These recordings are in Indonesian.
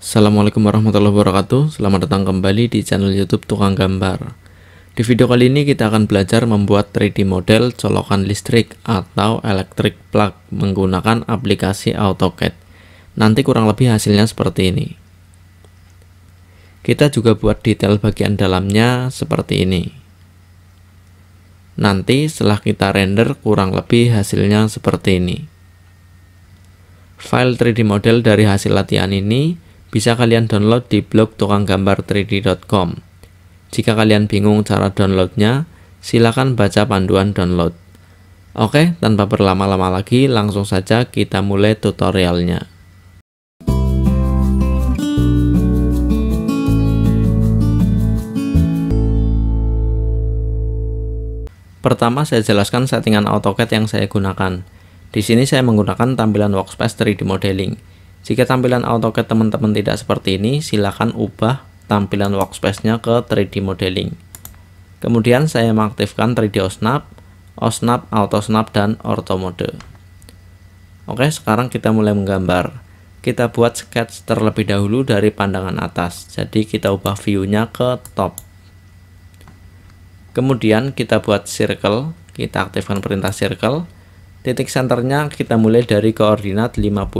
Assalamualaikum warahmatullahi wabarakatuh Selamat datang kembali di channel youtube Tukang Gambar Di video kali ini kita akan belajar membuat 3D model colokan listrik atau electric plug menggunakan aplikasi AutoCAD Nanti kurang lebih hasilnya seperti ini Kita juga buat detail bagian dalamnya seperti ini Nanti setelah kita render kurang lebih hasilnya seperti ini File 3D model dari hasil latihan ini bisa kalian download di blog tukanggambar3d.com. Jika kalian bingung cara downloadnya, silakan baca panduan download. Oke, tanpa berlama-lama lagi, langsung saja kita mulai tutorialnya. Pertama, saya jelaskan settingan AutoCAD yang saya gunakan. Di sini saya menggunakan tampilan workspace 3D modeling. Jika tampilan AutoCAD teman-teman tidak seperti ini, silakan ubah tampilan workspace-nya ke 3D modeling. Kemudian saya mengaktifkan 3D OSNAP, OSNAP, AutoSnap, dan Ortho mode. Oke, sekarang kita mulai menggambar. Kita buat sketch terlebih dahulu dari pandangan atas. Jadi kita ubah view-nya ke top. Kemudian kita buat circle, kita aktifkan perintah circle titik senternya kita mulai dari koordinat 50,0,0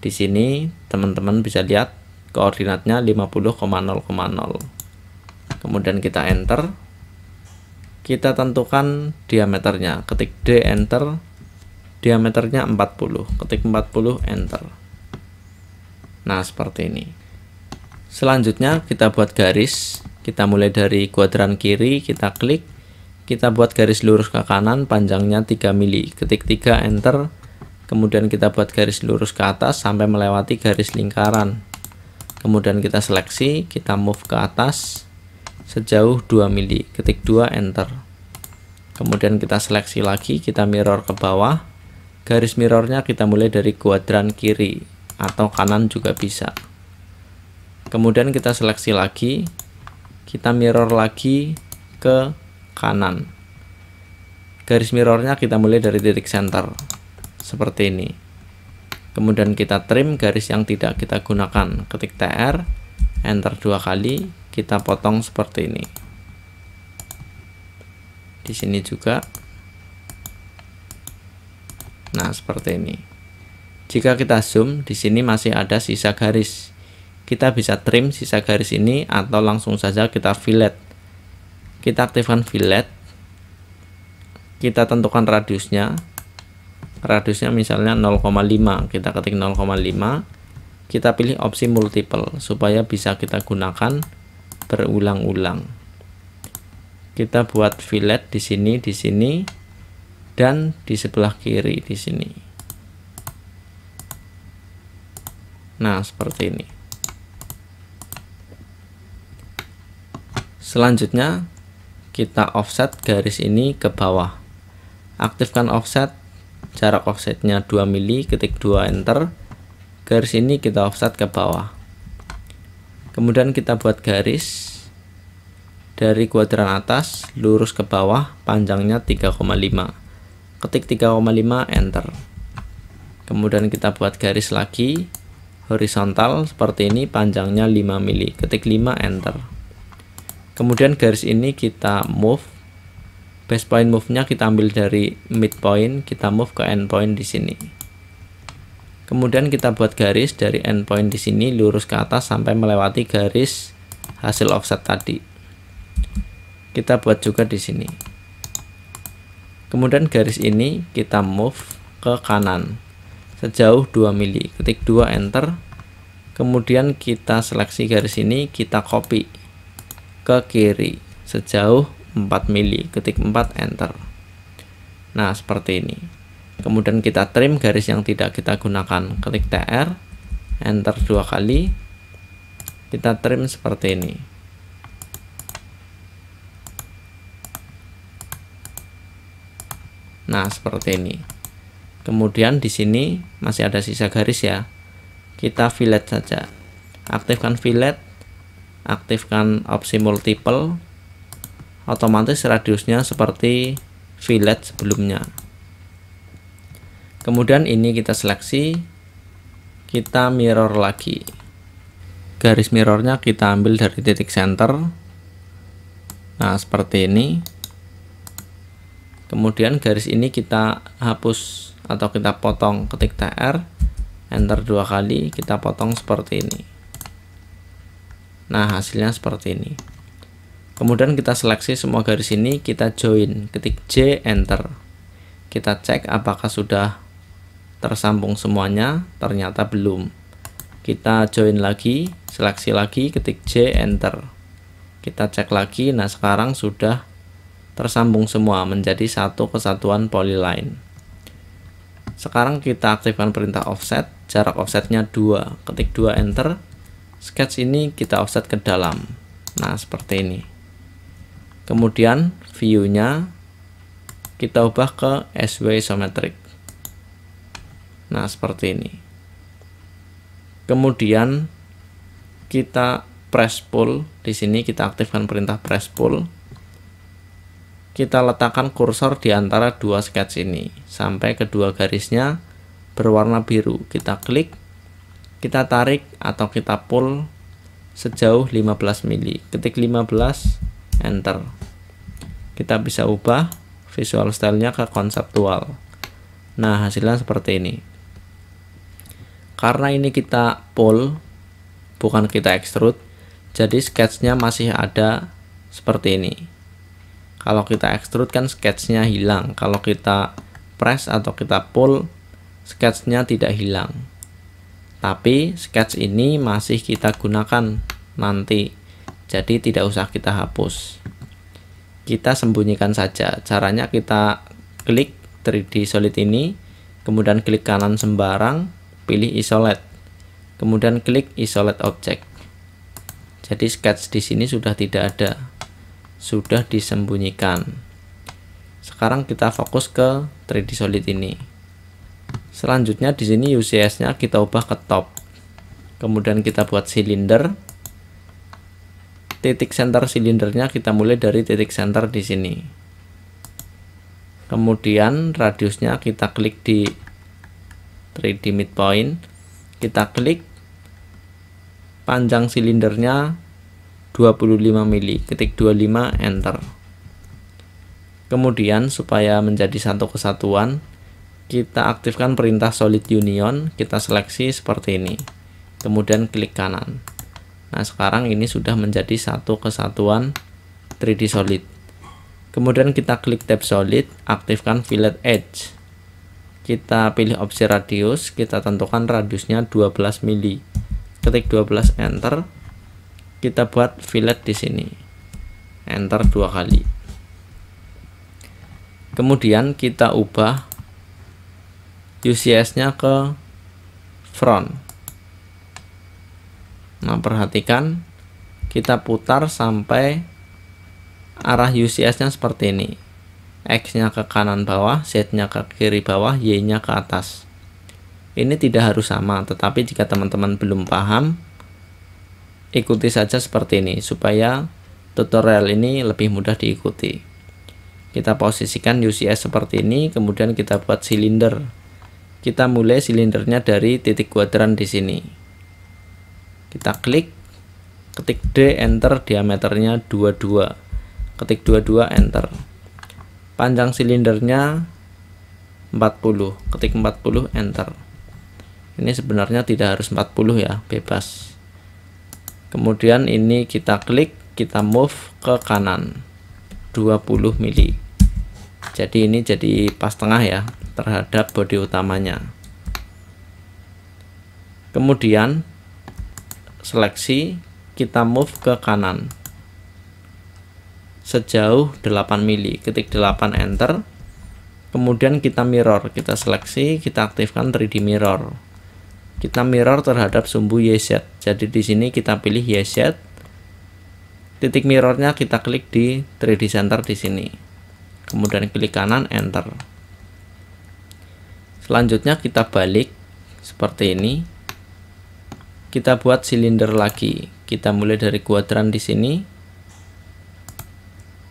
di sini teman-teman bisa lihat koordinatnya 50,0,0 kemudian kita enter kita tentukan diameternya ketik D enter diameternya 40 ketik 40 enter nah seperti ini selanjutnya kita buat garis kita mulai dari kuadran kiri kita klik kita buat garis lurus ke kanan panjangnya 3 mili ketik 3 enter kemudian kita buat garis lurus ke atas sampai melewati garis lingkaran kemudian kita seleksi kita move ke atas sejauh 2 mili ketik 2 enter kemudian kita seleksi lagi kita mirror ke bawah garis mirrornya kita mulai dari kuadran kiri atau kanan juga bisa kemudian kita seleksi lagi kita mirror lagi ke kanan garis mirrornya kita mulai dari titik center seperti ini kemudian kita trim garis yang tidak kita gunakan ketik tr enter dua kali kita potong seperti ini di sini juga nah seperti ini jika kita zoom di sini masih ada sisa garis kita bisa trim sisa garis ini atau langsung saja kita fillet kita aktifkan fillet kita tentukan radiusnya radiusnya misalnya 0,5 kita ketik 0,5 kita pilih opsi multiple supaya bisa kita gunakan berulang-ulang kita buat fillet di sini di sini dan di sebelah kiri di sini nah seperti ini selanjutnya kita offset garis ini ke bawah aktifkan offset jarak offsetnya 2 mili ketik 2 enter garis ini kita offset ke bawah kemudian kita buat garis dari kuadran atas lurus ke bawah panjangnya 3,5 ketik 3,5 enter kemudian kita buat garis lagi horizontal seperti ini panjangnya 5 mili ketik 5 enter kemudian garis ini kita move base point move nya kita ambil dari midpoint kita move ke endpoint di sini kemudian kita buat garis dari endpoint di sini lurus ke atas sampai melewati garis hasil offset tadi kita buat juga di sini kemudian garis ini kita move ke kanan sejauh 2 mili ketik 2 enter kemudian kita seleksi garis ini kita copy ke kiri sejauh 4 mili ketik 4 enter nah seperti ini kemudian kita trim garis yang tidak kita gunakan klik TR enter dua kali kita trim seperti ini nah seperti ini kemudian di sini masih ada sisa garis ya kita fillet saja aktifkan fillet aktifkan opsi multiple otomatis radiusnya seperti fillet sebelumnya kemudian ini kita seleksi kita mirror lagi garis mirrornya kita ambil dari titik center nah seperti ini kemudian garis ini kita hapus atau kita potong ketik tr enter dua kali kita potong seperti ini Nah, hasilnya seperti ini. Kemudian kita seleksi semua garis ini, kita join, ketik J enter. Kita cek apakah sudah tersambung semuanya, ternyata belum. Kita join lagi, seleksi lagi, ketik J enter. Kita cek lagi, nah sekarang sudah tersambung semua menjadi satu kesatuan polyline. Sekarang kita aktifkan perintah offset, jarak offsetnya 2, ketik 2 enter, sketch ini kita offset ke dalam nah seperti ini kemudian view-nya kita ubah ke SW isometric nah seperti ini kemudian kita press pull di sini kita aktifkan perintah press pull kita letakkan kursor di antara dua sketch ini sampai kedua garisnya berwarna biru kita klik kita tarik atau kita pull sejauh 15 mili ketik 15 enter kita bisa ubah visual stylenya ke konseptual nah hasilnya seperti ini karena ini kita pull bukan kita extrude jadi sketchnya masih ada seperti ini kalau kita extrude kan sketchnya hilang kalau kita press atau kita pull sketchnya tidak hilang tapi sketch ini masih kita gunakan nanti jadi tidak usah kita hapus kita sembunyikan saja caranya kita klik 3D solid ini kemudian klik kanan sembarang pilih isolate kemudian klik isolate object jadi sketch di sini sudah tidak ada sudah disembunyikan sekarang kita fokus ke 3D solid ini Selanjutnya di sini UCS-nya kita ubah ke top. Kemudian kita buat silinder. Titik center silindernya kita mulai dari titik center di sini. Kemudian radiusnya kita klik di 3D midpoint. Kita klik panjang silindernya 25 mili. Ketik 25 enter. Kemudian supaya menjadi satu kesatuan kita aktifkan perintah solid union kita seleksi seperti ini kemudian klik kanan nah sekarang ini sudah menjadi satu kesatuan 3D solid kemudian kita klik tab solid aktifkan fillet edge kita pilih opsi radius kita tentukan radiusnya 12 mili ketik 12 enter kita buat fillet di sini enter dua kali kemudian kita ubah UCS-nya ke front. Nah, perhatikan kita putar sampai arah UCS-nya seperti ini. X-nya ke kanan bawah, Z-nya ke kiri bawah, Y-nya ke atas. Ini tidak harus sama, tetapi jika teman-teman belum paham, ikuti saja seperti ini supaya tutorial ini lebih mudah diikuti. Kita posisikan UCS seperti ini, kemudian kita buat silinder kita mulai silindernya dari titik kuadran di sini kita klik ketik D enter diameternya 22 ketik 22 enter panjang silindernya 40 ketik 40 enter ini sebenarnya tidak harus 40 ya bebas kemudian ini kita klik kita move ke kanan 20 mili jadi ini jadi pas tengah ya terhadap body utamanya. Kemudian seleksi kita move ke kanan sejauh 8 mili ketik 8 enter kemudian kita mirror kita seleksi kita aktifkan 3D mirror kita mirror terhadap sumbu YZ jadi di sini kita pilih YZ titik mirrornya kita klik di 3D center di sini kemudian klik kanan enter selanjutnya kita balik seperti ini kita buat silinder lagi kita mulai dari kuadran di sini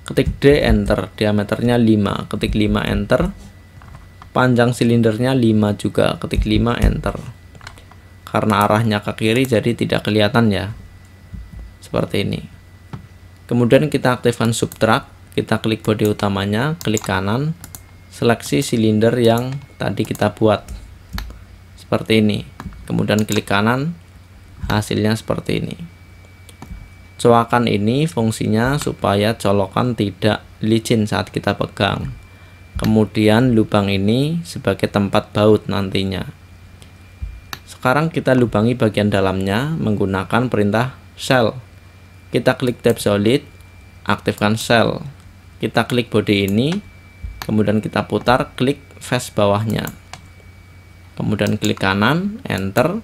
ketik D enter diameternya 5 ketik 5 enter panjang silindernya 5 juga ketik 5 enter karena arahnya ke kiri jadi tidak kelihatan ya seperti ini kemudian kita aktifkan subtract kita klik body utamanya klik kanan seleksi silinder yang tadi kita buat seperti ini kemudian klik kanan hasilnya seperti ini coakan ini fungsinya supaya colokan tidak licin saat kita pegang kemudian lubang ini sebagai tempat baut nantinya sekarang kita lubangi bagian dalamnya menggunakan perintah shell kita klik tab solid aktifkan shell kita klik body ini kemudian kita putar klik face bawahnya kemudian klik kanan enter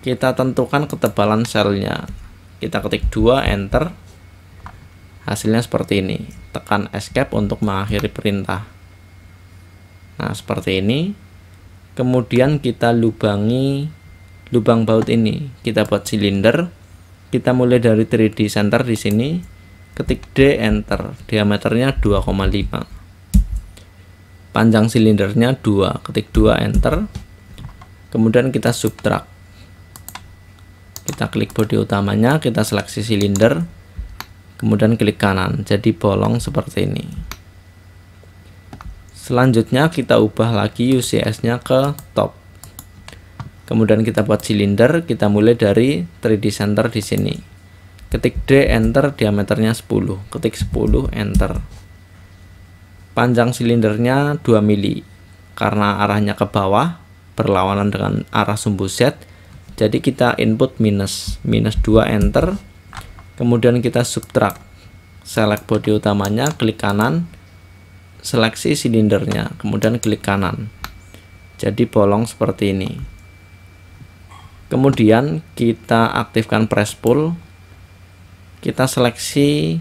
kita tentukan ketebalan selnya kita ketik 2 enter hasilnya seperti ini tekan escape untuk mengakhiri perintah nah seperti ini kemudian kita lubangi lubang baut ini kita buat silinder kita mulai dari 3D center di sini ketik D enter diameternya 2,5 panjang silindernya 2 ketik 2 enter kemudian kita subtract kita klik body utamanya kita seleksi silinder kemudian klik kanan jadi bolong seperti ini selanjutnya kita ubah lagi UCS nya ke top kemudian kita buat silinder kita mulai dari 3D center di sini ketik D enter diameternya 10 ketik 10 enter Panjang silindernya 2 mili. Karena arahnya ke bawah, berlawanan dengan arah sumbu Z, jadi kita input minus. Minus 2 enter. Kemudian kita subtract. Select body utamanya, klik kanan. Seleksi silindernya, kemudian klik kanan. Jadi bolong seperti ini. Kemudian kita aktifkan press pull. Kita seleksi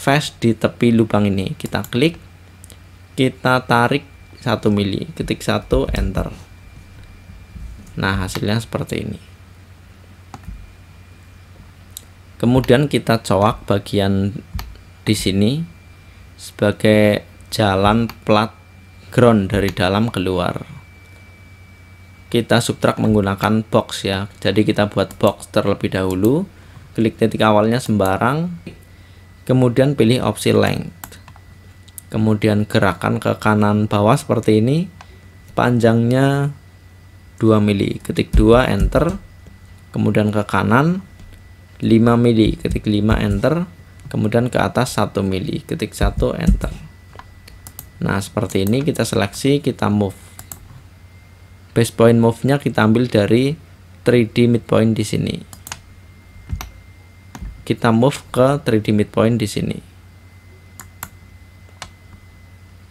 Face di tepi lubang ini kita klik kita tarik satu mili ketik satu enter nah hasilnya seperti ini kemudian kita coak bagian di sini sebagai jalan plat ground dari dalam keluar kita subtrak menggunakan box ya jadi kita buat box terlebih dahulu klik titik awalnya sembarang kemudian pilih opsi length kemudian gerakan ke kanan bawah seperti ini panjangnya 2 mili ketik 2 enter kemudian ke kanan 5 mili ketik 5 enter kemudian ke atas 1 mili ketik 1 enter nah seperti ini kita seleksi kita move base point move nya kita ambil dari 3D midpoint di sini kita move ke 3D midpoint di sini.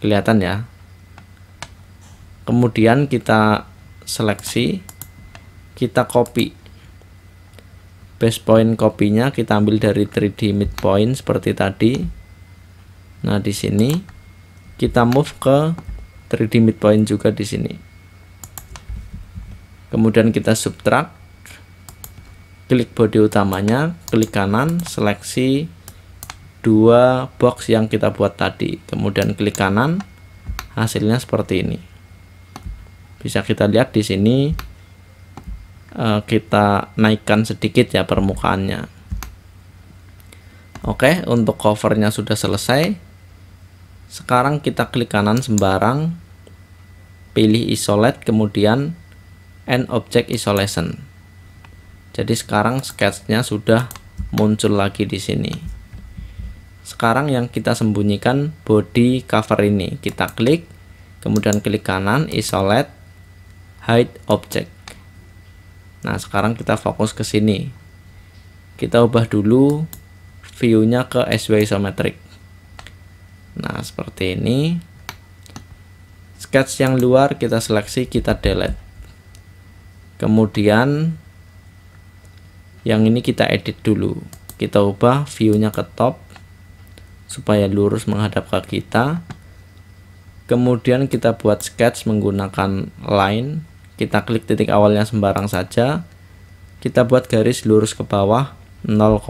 Kelihatan ya. Kemudian kita seleksi, kita copy. Base point kopinya kita ambil dari 3D midpoint seperti tadi. Nah, di sini kita move ke 3D midpoint juga di sini. Kemudian kita subtract klik body utamanya, klik kanan, seleksi dua box yang kita buat tadi. Kemudian klik kanan, hasilnya seperti ini. Bisa kita lihat di sini eh, kita naikkan sedikit ya permukaannya. Oke, untuk covernya sudah selesai. Sekarang kita klik kanan sembarang, pilih isolate, kemudian end object isolation. Jadi sekarang sketchnya sudah muncul lagi di sini. Sekarang yang kita sembunyikan body cover ini. Kita klik, kemudian klik kanan, isolate, hide object. Nah, sekarang kita fokus ke sini. Kita ubah dulu view-nya ke SW isometric. Nah, seperti ini. Sketch yang luar kita seleksi, kita delete. Kemudian yang ini kita edit dulu kita ubah viewnya ke top supaya lurus menghadap ke kita kemudian kita buat sketch menggunakan line kita klik titik awalnya sembarang saja kita buat garis lurus ke bawah 0,5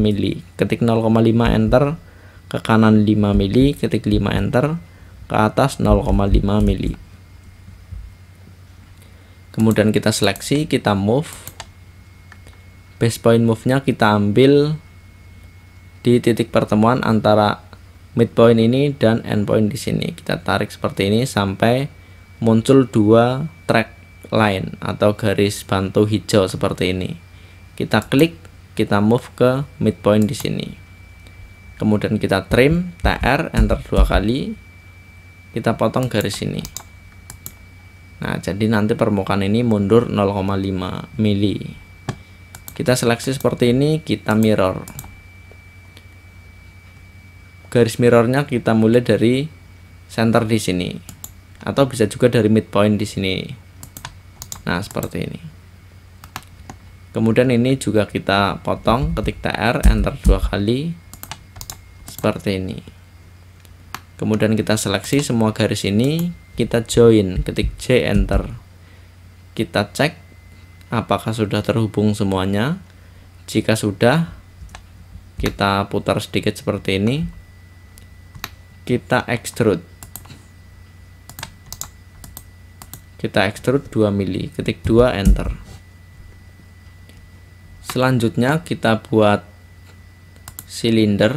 mili ketik 0,5 enter ke kanan 5 mili ketik 5 enter ke atas 0,5 mili kemudian kita seleksi kita move base point move-nya kita ambil di titik pertemuan antara midpoint ini dan endpoint di sini. Kita tarik seperti ini sampai muncul dua track line atau garis bantu hijau seperti ini. Kita klik, kita move ke midpoint di sini. Kemudian kita trim TR enter dua kali. Kita potong garis ini. Nah, jadi nanti permukaan ini mundur 0,5 mili kita seleksi seperti ini kita mirror garis mirrornya kita mulai dari center di sini atau bisa juga dari midpoint di sini nah seperti ini kemudian ini juga kita potong ketik tr enter dua kali seperti ini kemudian kita seleksi semua garis ini kita join ketik j enter kita cek apakah sudah terhubung semuanya jika sudah kita putar sedikit seperti ini kita extrude kita extrude 2 mili ketik 2 enter selanjutnya kita buat silinder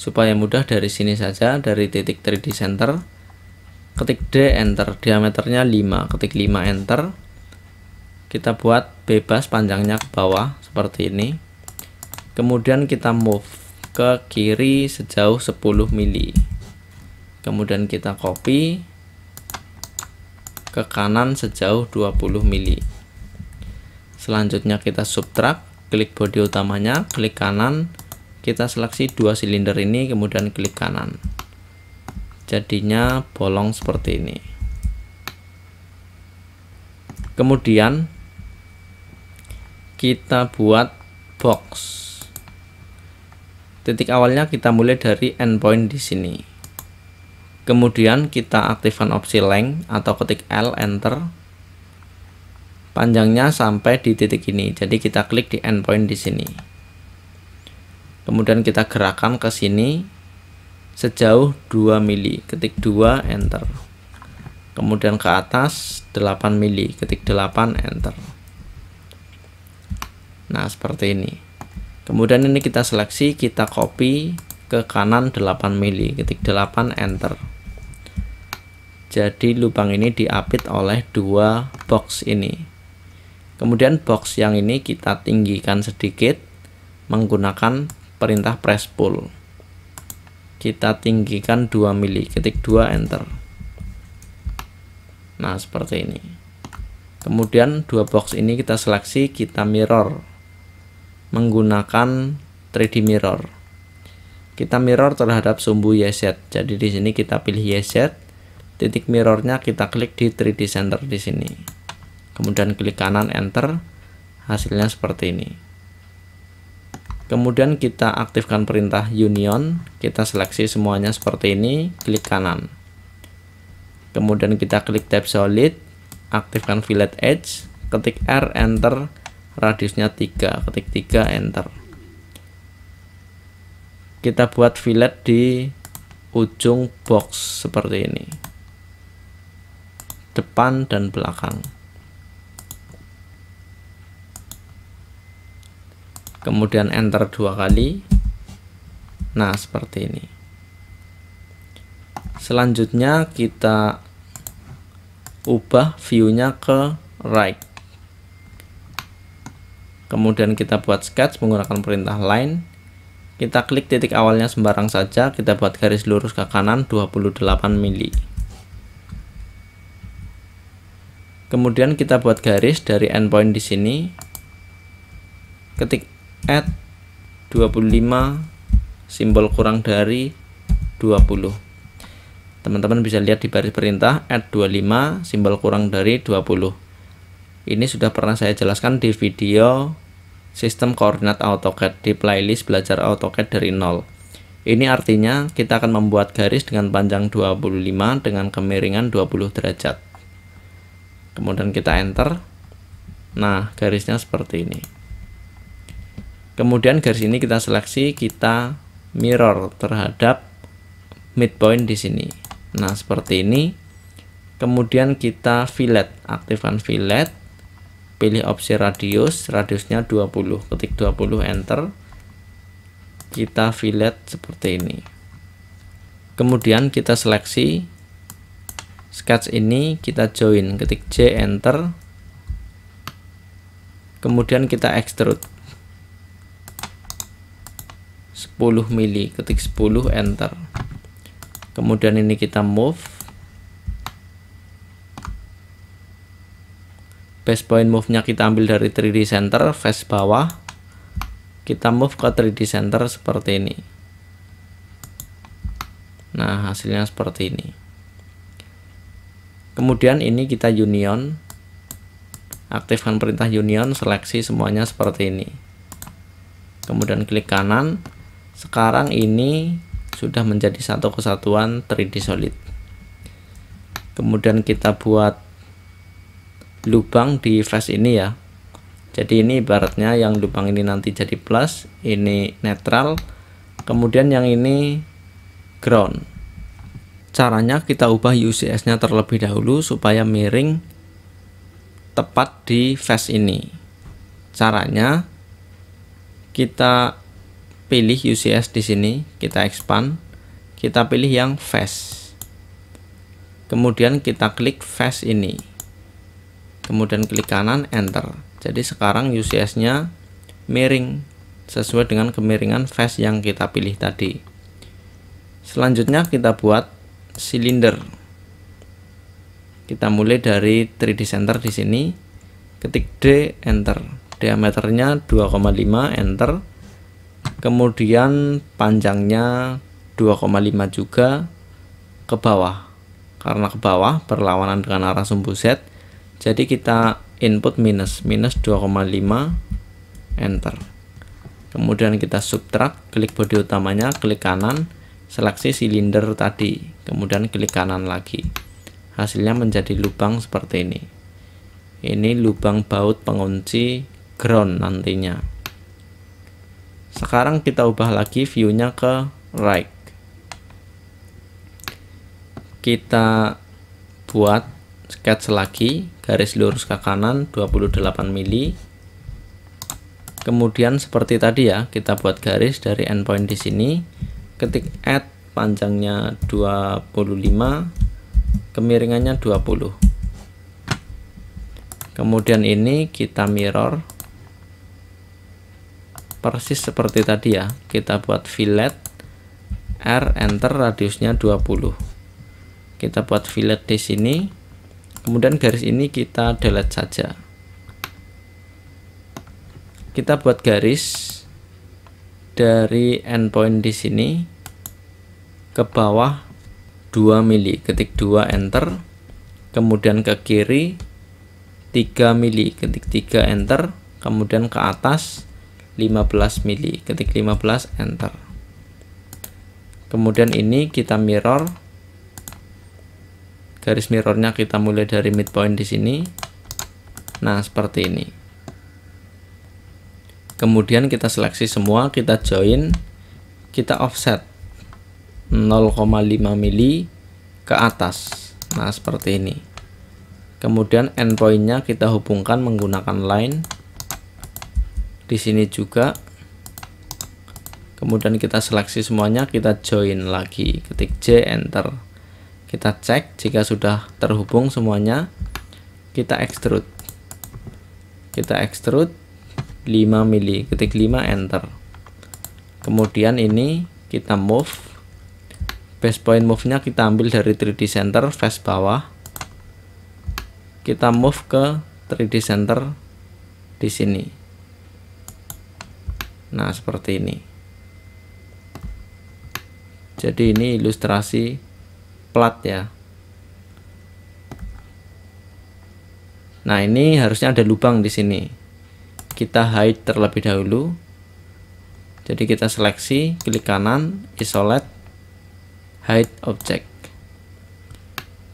supaya mudah dari sini saja dari titik 3D center ketik D enter diameternya 5 ketik 5 enter kita buat bebas panjangnya ke bawah seperti ini kemudian kita move ke kiri sejauh 10 mili kemudian kita copy ke kanan sejauh 20 mili selanjutnya kita subtract klik body utamanya klik kanan kita seleksi dua silinder ini kemudian klik kanan jadinya bolong seperti ini kemudian kita buat box titik awalnya kita mulai dari endpoint di sini kemudian kita aktifkan opsi length atau ketik L enter panjangnya sampai di titik ini jadi kita klik di endpoint di sini kemudian kita gerakan ke sini sejauh 2 mili ketik 2 enter kemudian ke atas 8 mili ketik 8 enter Nah, seperti ini. Kemudian ini kita seleksi, kita copy ke kanan 8 mili, ketik 8 enter. Jadi lubang ini diapit oleh dua box ini. Kemudian box yang ini kita tinggikan sedikit menggunakan perintah press pull. Kita tinggikan 2 mili, ketik 2 enter. Nah, seperti ini. Kemudian dua box ini kita seleksi, kita mirror menggunakan 3D mirror. Kita mirror terhadap sumbu YZ. Jadi di sini kita pilih YZ, titik mirrornya kita klik di 3D center di sini. Kemudian klik kanan enter, hasilnya seperti ini. Kemudian kita aktifkan perintah union, kita seleksi semuanya seperti ini, klik kanan. Kemudian kita klik tab solid, aktifkan fillet edge, ketik R enter, radiusnya 3 ketik 3 enter kita buat fillet di ujung box seperti ini depan dan belakang kemudian enter dua kali nah seperti ini selanjutnya kita ubah view-nya ke right kemudian kita buat sketch menggunakan perintah line kita klik titik awalnya sembarang saja kita buat garis lurus ke kanan 28 mili kemudian kita buat garis dari endpoint di sini ketik add 25 simbol kurang dari 20 teman-teman bisa lihat di baris perintah add 25 simbol kurang dari 20 ini sudah pernah saya jelaskan di video sistem koordinat AutoCAD di playlist belajar AutoCAD dari nol. Ini artinya kita akan membuat garis dengan panjang 25 dengan kemiringan 20 derajat. Kemudian kita enter. Nah, garisnya seperti ini. Kemudian garis ini kita seleksi, kita mirror terhadap midpoint di sini. Nah, seperti ini. Kemudian kita fillet, aktifkan fillet pilih opsi radius radiusnya 20 ketik 20 enter kita fillet seperti ini kemudian kita seleksi sketch ini kita join ketik J enter kemudian kita extrude 10 mili ketik 10 enter kemudian ini kita move base point move nya kita ambil dari 3D center face bawah kita move ke 3D center seperti ini nah hasilnya seperti ini kemudian ini kita union aktifkan perintah union seleksi semuanya seperti ini kemudian klik kanan sekarang ini sudah menjadi satu kesatuan 3D solid kemudian kita buat lubang di flash ini ya jadi ini ibaratnya yang lubang ini nanti jadi plus ini netral kemudian yang ini ground caranya kita ubah UCS nya terlebih dahulu supaya miring tepat di face ini caranya kita pilih UCS di sini kita expand kita pilih yang face kemudian kita klik face ini kemudian klik kanan enter jadi sekarang UCS nya miring sesuai dengan kemiringan face yang kita pilih tadi selanjutnya kita buat silinder kita mulai dari 3D center di sini ketik D enter diameternya 2,5 enter kemudian panjangnya 2,5 juga ke bawah karena ke bawah berlawanan dengan arah sumbu Z jadi kita input minus minus 2,5 enter kemudian kita subtract klik body utamanya klik kanan seleksi silinder tadi kemudian klik kanan lagi hasilnya menjadi lubang seperti ini ini lubang baut pengunci ground nantinya sekarang kita ubah lagi viewnya ke right kita buat sketch lagi garis lurus ke kanan 28 mili kemudian seperti tadi ya kita buat garis dari endpoint di sini ketik add panjangnya 25 kemiringannya 20 kemudian ini kita mirror persis seperti tadi ya kita buat fillet R enter radiusnya 20 kita buat fillet di sini kemudian garis ini kita delete saja kita buat garis dari endpoint di sini ke bawah 2 mili ketik 2 enter kemudian ke kiri 3 mili ketik 3 enter kemudian ke atas 15 mili ketik 15 enter kemudian ini kita mirror garis mirrornya kita mulai dari midpoint di sini nah seperti ini kemudian kita seleksi semua kita join kita offset 0,5 mili ke atas nah seperti ini kemudian endpointnya kita hubungkan menggunakan line di sini juga kemudian kita seleksi semuanya kita join lagi ketik J enter kita cek jika sudah terhubung semuanya kita extrude kita extrude 5 mili ketik 5 enter kemudian ini kita move base point move nya kita ambil dari 3D center face bawah kita move ke 3D center di sini nah seperti ini jadi ini ilustrasi plat ya nah ini harusnya ada lubang di sini kita hide terlebih dahulu jadi kita seleksi klik kanan isolate hide object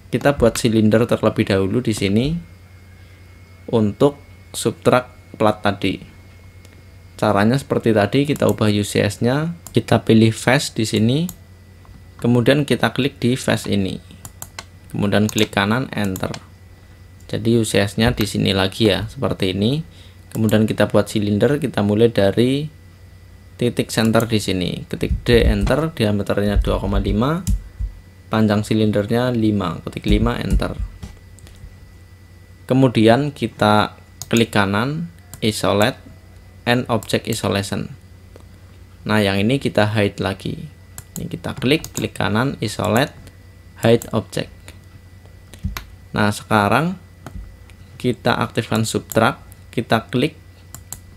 kita buat silinder terlebih dahulu di sini untuk subtract plat tadi caranya seperti tadi kita ubah UCS nya kita pilih face di sini kemudian kita klik di face ini kemudian klik kanan enter jadi UCS nya di sini lagi ya seperti ini kemudian kita buat silinder kita mulai dari titik center di sini ketik D enter diameternya 2,5 panjang silindernya 5 ketik 5 enter kemudian kita klik kanan isolate and object isolation nah yang ini kita hide lagi ini kita klik klik kanan isolate hide object nah sekarang kita aktifkan subtract kita klik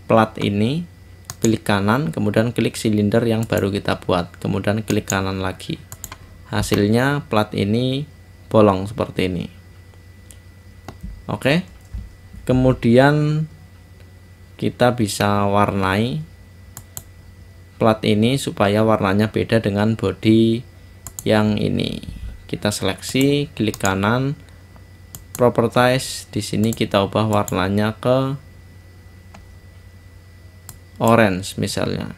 plat ini klik kanan kemudian klik silinder yang baru kita buat kemudian klik kanan lagi hasilnya plat ini bolong seperti ini oke kemudian kita bisa warnai plat ini supaya warnanya beda dengan body yang ini kita seleksi klik kanan properties di sini kita ubah warnanya ke orange misalnya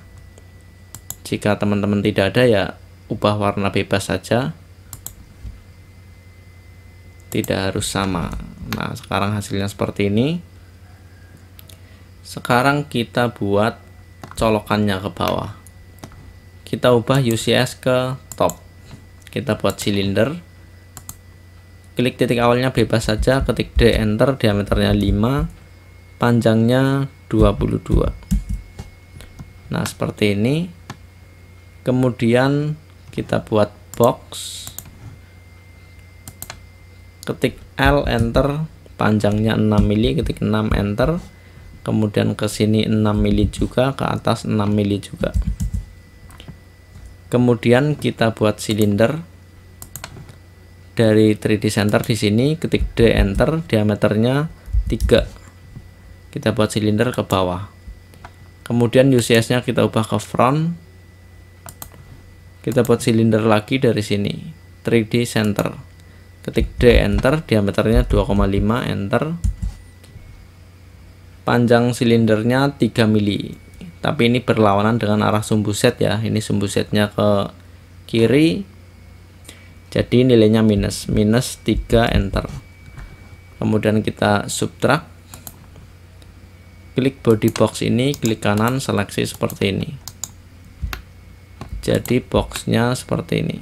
jika teman-teman tidak ada ya ubah warna bebas saja tidak harus sama nah sekarang hasilnya seperti ini sekarang kita buat colokannya ke bawah kita ubah UCS ke top kita buat silinder klik titik awalnya bebas saja ketik D enter diameternya 5 panjangnya 22 nah seperti ini kemudian kita buat box ketik L enter panjangnya 6 mili ketik 6 enter kemudian ke sini 6 mili juga ke atas 6 mili juga kemudian kita buat silinder dari 3D center di sini ketik D enter diameternya 3 kita buat silinder ke bawah kemudian UCS nya kita ubah ke front kita buat silinder lagi dari sini 3D center ketik D enter diameternya 2,5 enter panjang silindernya 3 mili tapi ini berlawanan dengan arah sumbu set ya ini sumbu setnya ke kiri jadi nilainya minus minus 3 enter kemudian kita subtract klik body box ini klik kanan seleksi seperti ini jadi boxnya seperti ini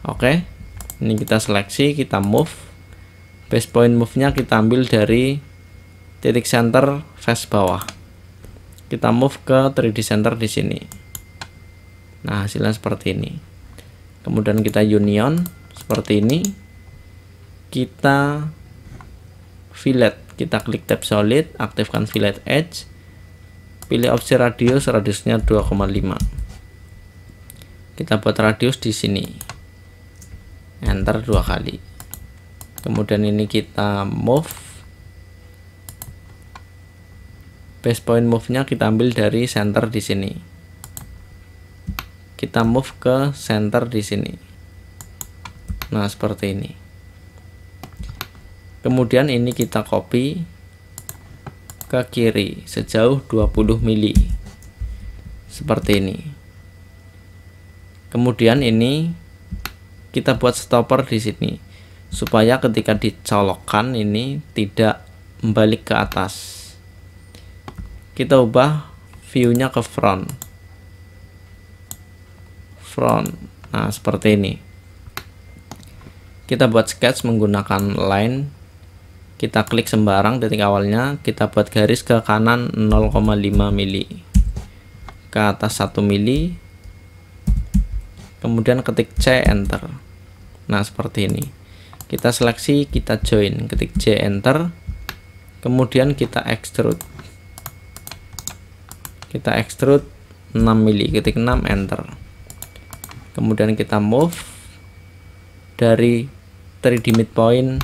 oke ini kita seleksi kita move base point move-nya kita ambil dari titik center face bawah. Kita move ke 3D center di sini. Nah, hasilnya seperti ini. Kemudian kita union seperti ini. Kita fillet, kita klik tab solid, aktifkan fillet edge. Pilih opsi radius, radiusnya 2,5. Kita buat radius di sini. Enter dua kali kemudian ini kita move base point move nya kita ambil dari center di sini kita move ke center di sini nah seperti ini kemudian ini kita copy ke kiri sejauh 20 mili seperti ini kemudian ini kita buat stopper di sini supaya ketika dicolokkan ini tidak membalik ke atas kita ubah viewnya ke front front nah seperti ini kita buat sketch menggunakan line kita klik sembarang titik awalnya kita buat garis ke kanan 0,5 mili ke atas 1 mili kemudian ketik C enter nah seperti ini kita seleksi kita join ketik J enter kemudian kita extrude kita extrude 6 mili ketik 6 enter kemudian kita move dari 3D midpoint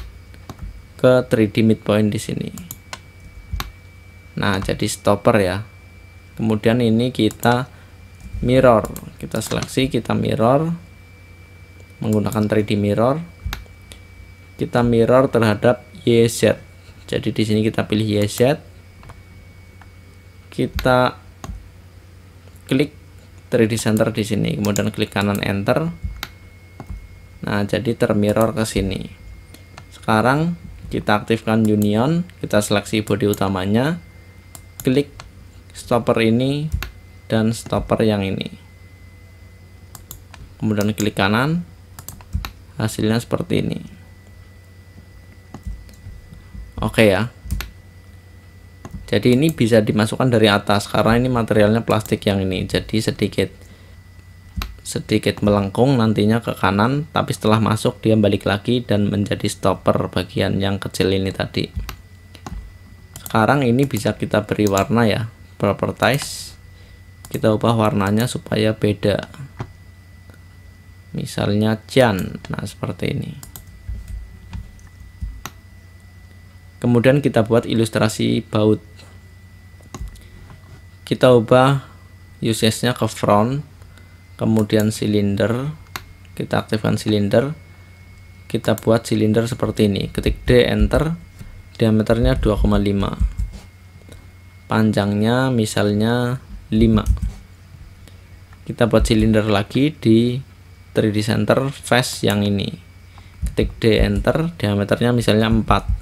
ke 3D midpoint di sini nah jadi stopper ya kemudian ini kita mirror kita seleksi kita mirror menggunakan 3D mirror kita mirror terhadap YZ jadi di sini kita pilih YZ kita klik 3D center di sini kemudian klik kanan enter nah jadi termirror ke sini sekarang kita aktifkan union kita seleksi body utamanya klik stopper ini dan stopper yang ini kemudian klik kanan hasilnya seperti ini oke ya jadi ini bisa dimasukkan dari atas karena ini materialnya plastik yang ini jadi sedikit sedikit melengkung nantinya ke kanan tapi setelah masuk dia balik lagi dan menjadi stopper bagian yang kecil ini tadi sekarang ini bisa kita beri warna ya properties kita ubah warnanya supaya beda misalnya cyan. nah seperti ini kemudian kita buat ilustrasi baut kita ubah usesnya nya ke front kemudian silinder kita aktifkan silinder kita buat silinder seperti ini ketik D enter diameternya 2,5 panjangnya misalnya 5 kita buat silinder lagi di 3D center face yang ini ketik D enter diameternya misalnya 4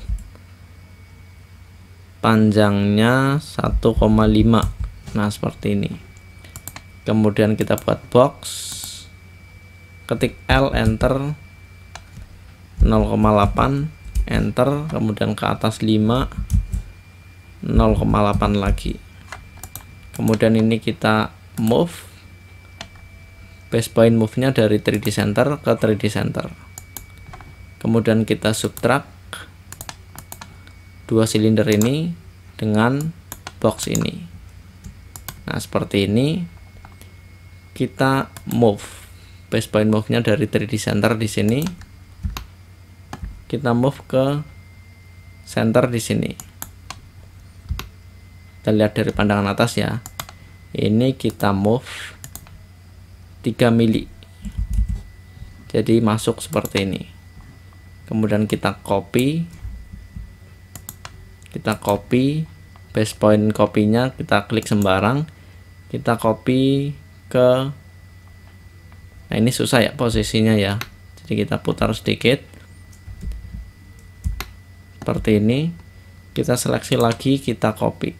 panjangnya 1,5 nah seperti ini kemudian kita buat box ketik L enter 0,8 enter kemudian ke atas 5 0,8 lagi kemudian ini kita move base point move nya dari 3D center ke 3D center kemudian kita subtract dua silinder ini dengan box ini nah seperti ini kita move base point move nya dari 3D center di sini kita move ke center di sini kita lihat dari pandangan atas ya ini kita move 3 mili jadi masuk seperti ini kemudian kita copy kita copy base point kopinya kita klik sembarang kita copy ke nah ini susah ya posisinya ya jadi kita putar sedikit seperti ini kita seleksi lagi kita copy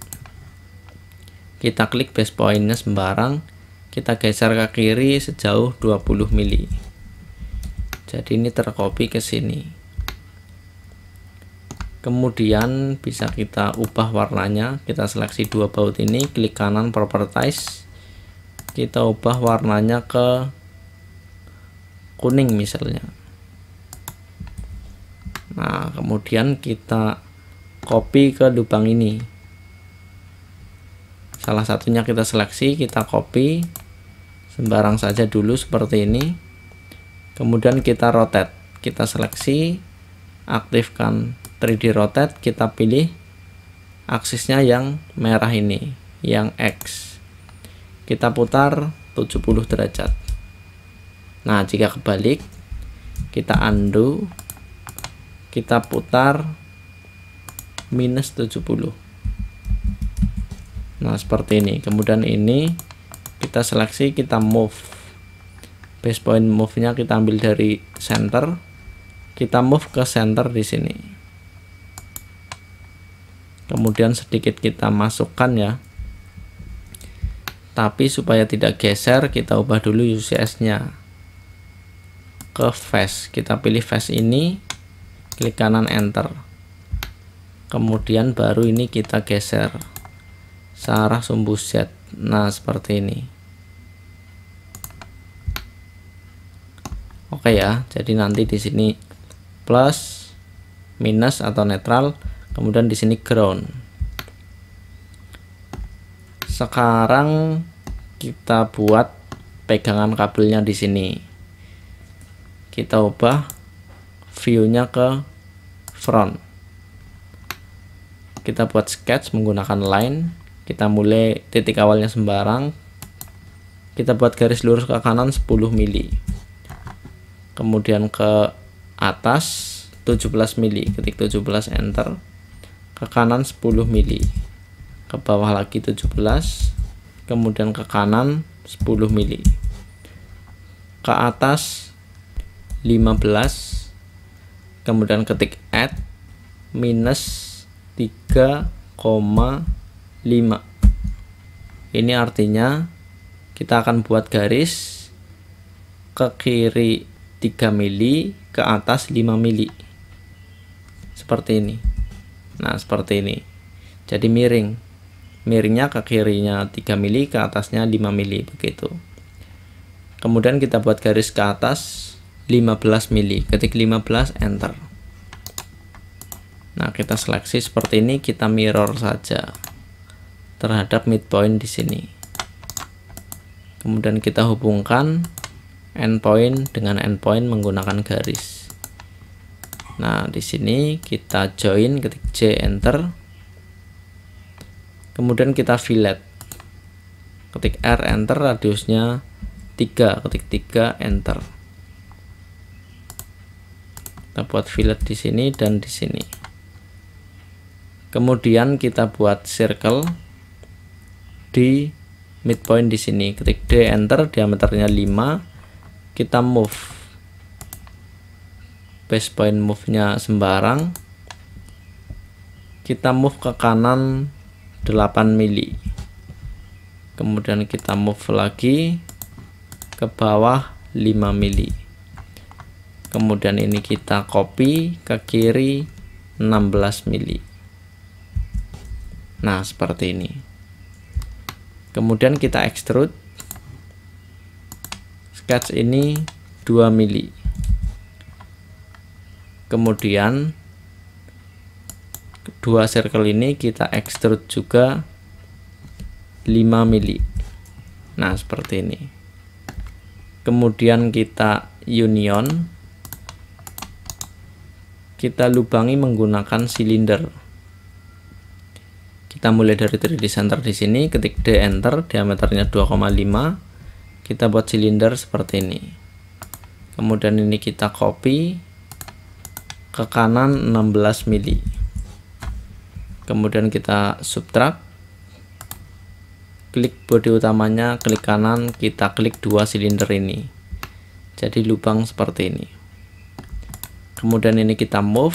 kita klik base pointnya sembarang kita geser ke kiri sejauh 20 mili jadi ini tercopy ke sini kemudian bisa kita ubah warnanya kita seleksi dua baut ini klik kanan properties kita ubah warnanya ke kuning misalnya nah kemudian kita copy ke lubang ini salah satunya kita seleksi kita copy sembarang saja dulu seperti ini kemudian kita rotate kita seleksi aktifkan 3D rotate kita pilih aksisnya yang merah ini yang X kita putar 70 derajat nah jika kebalik kita undo kita putar minus 70 nah seperti ini kemudian ini kita seleksi kita move base point move nya kita ambil dari center kita move ke center di sini kemudian sedikit kita masukkan ya tapi supaya tidak geser kita ubah dulu UCS nya ke face kita pilih face ini klik kanan enter kemudian baru ini kita geser searah sumbu Z nah seperti ini oke ya jadi nanti di sini plus minus atau netral kemudian di sini ground sekarang kita buat pegangan kabelnya di sini kita ubah viewnya ke front kita buat sketch menggunakan line kita mulai titik awalnya sembarang kita buat garis lurus ke kanan 10 mili kemudian ke atas 17 mili ketik 17 enter ke kanan 10 mili ke bawah lagi 17 kemudian ke kanan 10 mili ke atas 15 kemudian ketik add minus 3,5 ini artinya kita akan buat garis ke kiri 3 mili ke atas 5 mili seperti ini Nah, seperti ini. Jadi miring. Miringnya ke kirinya 3 mili, ke atasnya 5 mili begitu. Kemudian kita buat garis ke atas 15 mili. Ketik 15 enter. Nah, kita seleksi seperti ini, kita mirror saja terhadap midpoint di sini. Kemudian kita hubungkan endpoint dengan endpoint menggunakan garis. Nah, di sini kita join ketik J enter. Kemudian kita fillet. Ketik R enter radiusnya 3, ketik 3 enter. Kita buat fillet di sini dan di sini. Kemudian kita buat circle di midpoint di sini. Ketik D enter diameternya 5. Kita move base point move-nya sembarang kita move ke kanan 8 mili kemudian kita move lagi ke bawah 5 mili kemudian ini kita copy ke kiri 16 mili nah seperti ini kemudian kita extrude sketch ini 2 mili kemudian dua circle ini kita extrude juga 5 mili nah seperti ini kemudian kita union kita lubangi menggunakan silinder kita mulai dari 3D center di sini ketik D enter diameternya 2,5 kita buat silinder seperti ini kemudian ini kita copy ke kanan 16 mili kemudian kita subtract klik bodi utamanya klik kanan kita klik dua silinder ini jadi lubang seperti ini kemudian ini kita move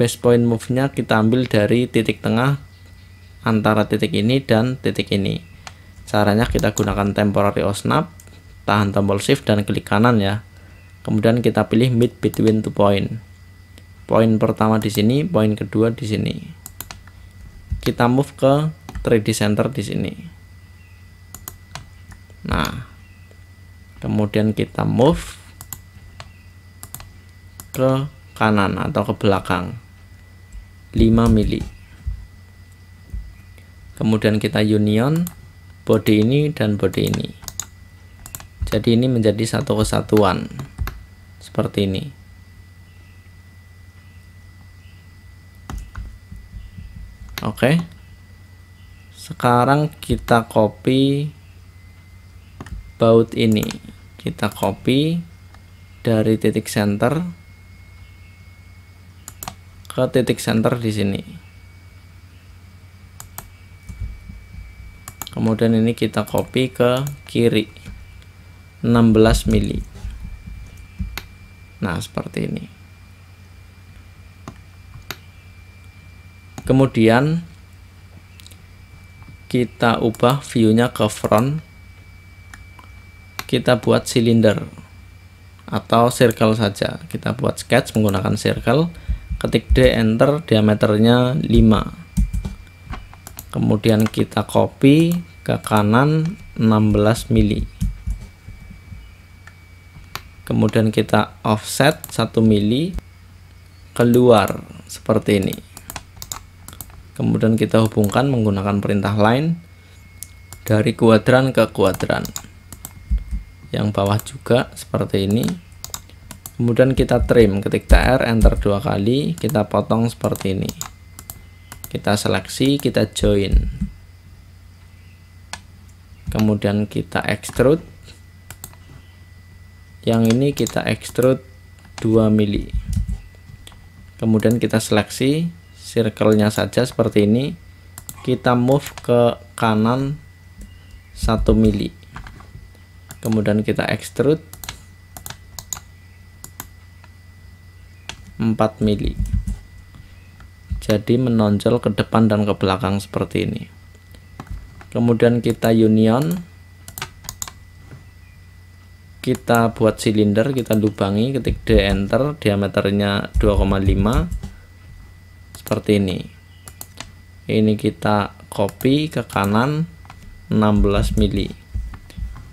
base point move nya kita ambil dari titik tengah antara titik ini dan titik ini caranya kita gunakan temporary osnap snap tahan tombol shift dan klik kanan ya kemudian kita pilih mid between two point point pertama di sini poin kedua di sini kita move ke 3D center di sini nah kemudian kita move ke kanan atau ke belakang 5 mili kemudian kita union body ini dan body ini jadi ini menjadi satu kesatuan seperti ini oke sekarang kita copy baut ini kita copy dari titik center ke titik center di sini kemudian ini kita copy ke kiri 16 mili Nah, seperti ini. Kemudian kita ubah view-nya ke front. Kita buat silinder atau circle saja. Kita buat sketch menggunakan circle. Ketik D enter diameternya 5. Kemudian kita copy ke kanan 16 mili kemudian kita offset 1 mili keluar seperti ini kemudian kita hubungkan menggunakan perintah line dari kuadran ke kuadran yang bawah juga seperti ini kemudian kita trim ketik tr enter dua kali kita potong seperti ini kita seleksi kita join kemudian kita extrude yang ini kita extrude 2 mili kemudian kita seleksi circle-nya saja seperti ini kita move ke kanan 1 mili kemudian kita extrude 4 mili jadi menonjol ke depan dan ke belakang seperti ini kemudian kita union kita buat silinder kita lubangi ketik D enter diameternya 2,5 seperti ini ini kita copy ke kanan 16 mili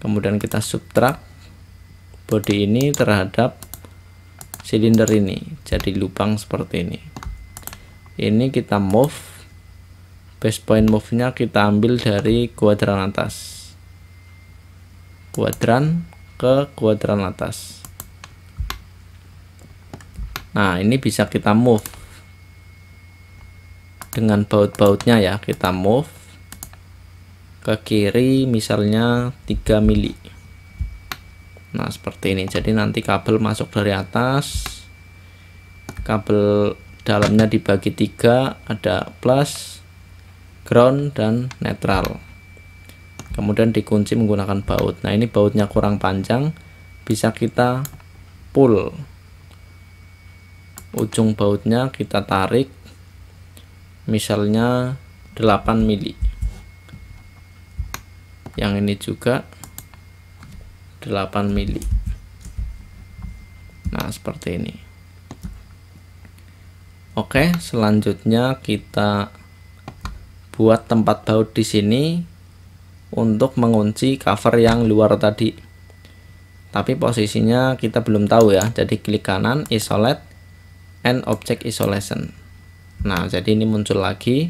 kemudian kita subtract body ini terhadap silinder ini jadi lubang seperti ini ini kita move base point move nya kita ambil dari kuadran atas kuadran ke kuadran atas nah ini bisa kita move dengan baut-bautnya ya kita move ke kiri misalnya 3 mili nah seperti ini jadi nanti kabel masuk dari atas kabel dalamnya dibagi tiga ada plus ground dan netral kemudian dikunci menggunakan baut nah ini bautnya kurang panjang bisa kita pull ujung bautnya kita tarik misalnya 8 mili yang ini juga 8 mili nah seperti ini oke selanjutnya kita buat tempat baut di sini untuk mengunci cover yang luar tadi tapi posisinya kita belum tahu ya jadi klik kanan isolate and object isolation nah jadi ini muncul lagi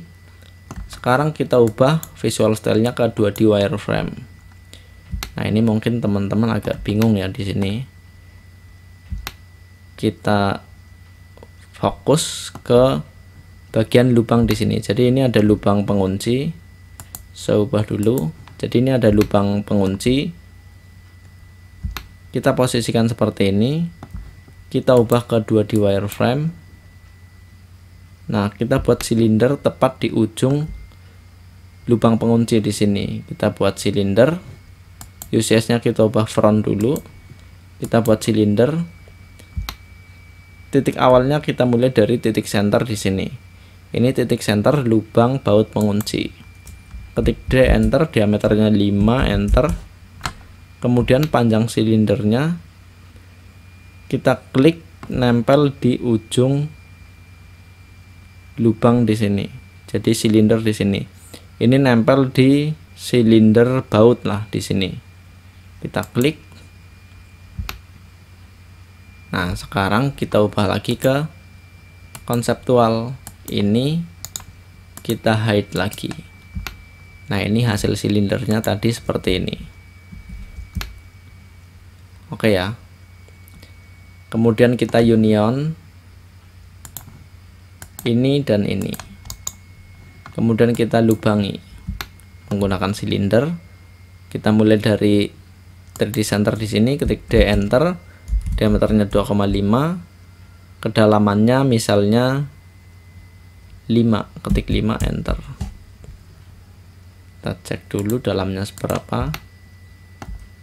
sekarang kita ubah visual stylenya ke 2D wireframe nah ini mungkin teman-teman agak bingung ya di sini kita fokus ke bagian lubang di sini jadi ini ada lubang pengunci saya ubah dulu jadi ini ada lubang pengunci kita posisikan seperti ini kita ubah kedua di wireframe nah kita buat silinder tepat di ujung lubang pengunci di sini kita buat silinder UCS nya kita ubah front dulu kita buat silinder titik awalnya kita mulai dari titik center di sini ini titik center lubang baut pengunci ketik D enter diameternya 5 enter kemudian panjang silindernya kita klik nempel di ujung lubang di sini jadi silinder di sini ini nempel di silinder baut lah di sini kita klik nah sekarang kita ubah lagi ke konseptual ini kita hide lagi Nah ini hasil silindernya tadi seperti ini. Oke ya. Kemudian kita union ini dan ini. Kemudian kita lubangi menggunakan silinder. Kita mulai dari 3D center di sini, ketik D enter, diameternya 2,5, kedalamannya misalnya 5, ketik 5 enter kita cek dulu dalamnya seberapa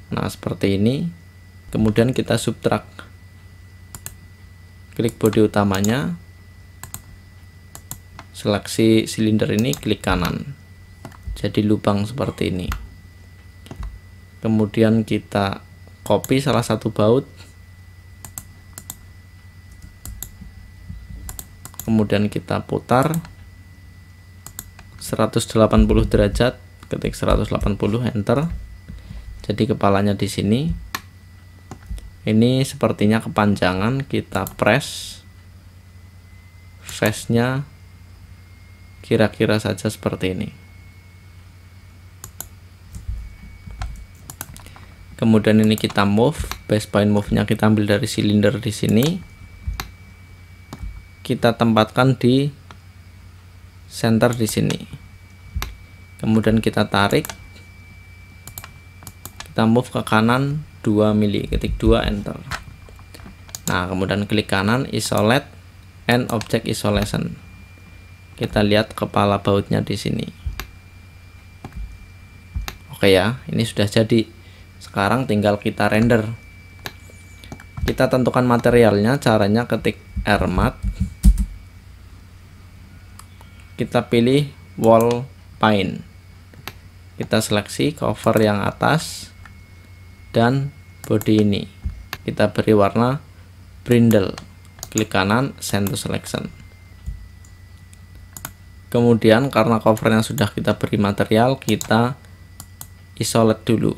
nah seperti ini kemudian kita subtrak klik body utamanya seleksi silinder ini klik kanan jadi lubang seperti ini kemudian kita copy salah satu baut kemudian kita putar 180 derajat ketik 180 enter jadi kepalanya di sini ini sepertinya kepanjangan kita press face nya kira-kira saja seperti ini kemudian ini kita move base point move nya kita ambil dari silinder di sini kita tempatkan di center di sini kemudian kita tarik kita move ke kanan 2 mili ketik 2 enter nah kemudian klik kanan isolate and object isolation kita lihat kepala bautnya di sini oke ya ini sudah jadi sekarang tinggal kita render kita tentukan materialnya caranya ketik rmat kita pilih wall paint kita seleksi cover yang atas dan body ini kita beri warna brindle klik kanan send to selection kemudian karena covernya sudah kita beri material kita isolate dulu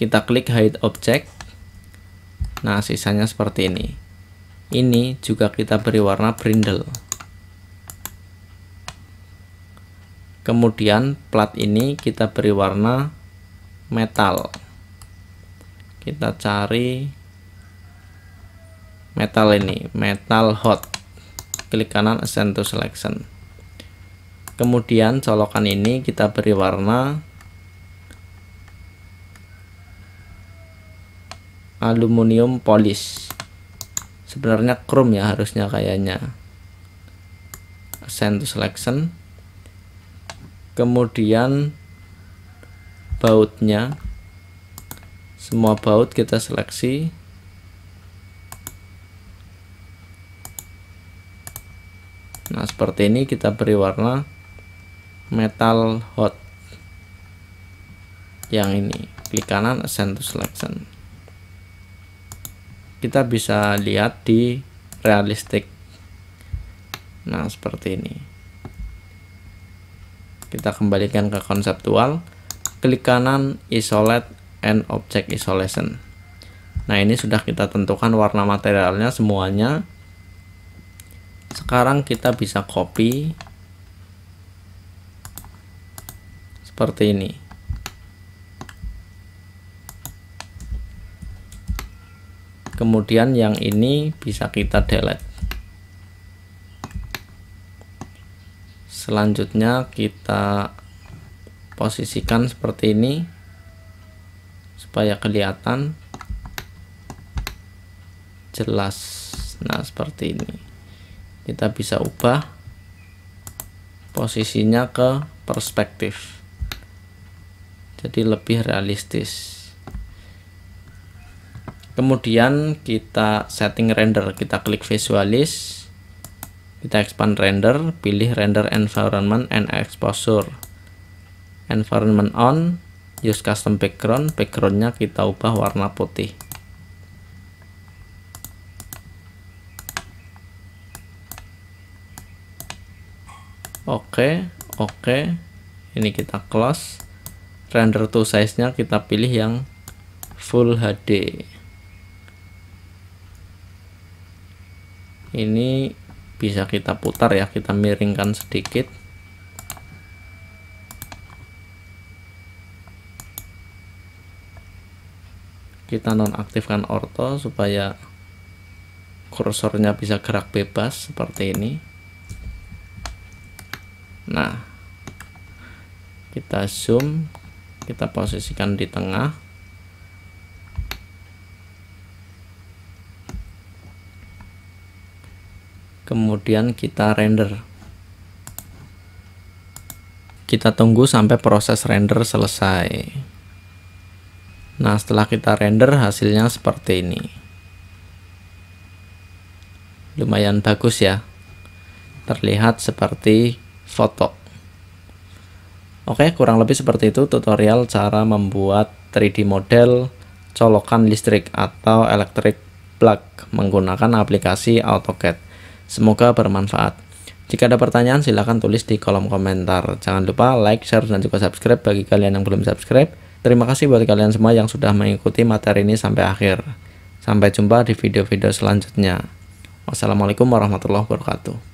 kita klik hide object nah sisanya seperti ini ini juga kita beri warna brindle kemudian plat ini kita beri warna metal kita cari metal ini metal hot klik kanan ascend to selection kemudian colokan ini kita beri warna aluminium polish sebenarnya chrome ya harusnya kayaknya ascend to selection kemudian bautnya semua baut kita seleksi nah seperti ini kita beri warna metal hot yang ini klik kanan send to selection kita bisa lihat di realistic nah seperti ini kita kembalikan ke konseptual klik kanan isolate and object isolation nah ini sudah kita tentukan warna materialnya semuanya sekarang kita bisa copy seperti ini kemudian yang ini bisa kita delete selanjutnya kita posisikan seperti ini supaya kelihatan jelas nah seperti ini kita bisa ubah posisinya ke perspektif jadi lebih realistis kemudian kita setting render kita klik visualis kita expand render pilih render environment and exposure environment on use custom background backgroundnya kita ubah warna putih oke okay, oke okay. ini kita close render to size nya kita pilih yang full HD ini bisa kita putar ya kita miringkan sedikit kita nonaktifkan orto supaya kursornya bisa gerak bebas seperti ini nah kita zoom kita posisikan di tengah kemudian kita render kita tunggu sampai proses render selesai nah setelah kita render hasilnya seperti ini lumayan bagus ya terlihat seperti foto oke kurang lebih seperti itu tutorial cara membuat 3D model colokan listrik atau electric plug menggunakan aplikasi AutoCAD Semoga bermanfaat. Jika ada pertanyaan silahkan tulis di kolom komentar. Jangan lupa like, share, dan juga subscribe bagi kalian yang belum subscribe. Terima kasih buat kalian semua yang sudah mengikuti materi ini sampai akhir. Sampai jumpa di video-video selanjutnya. Wassalamualaikum warahmatullahi wabarakatuh.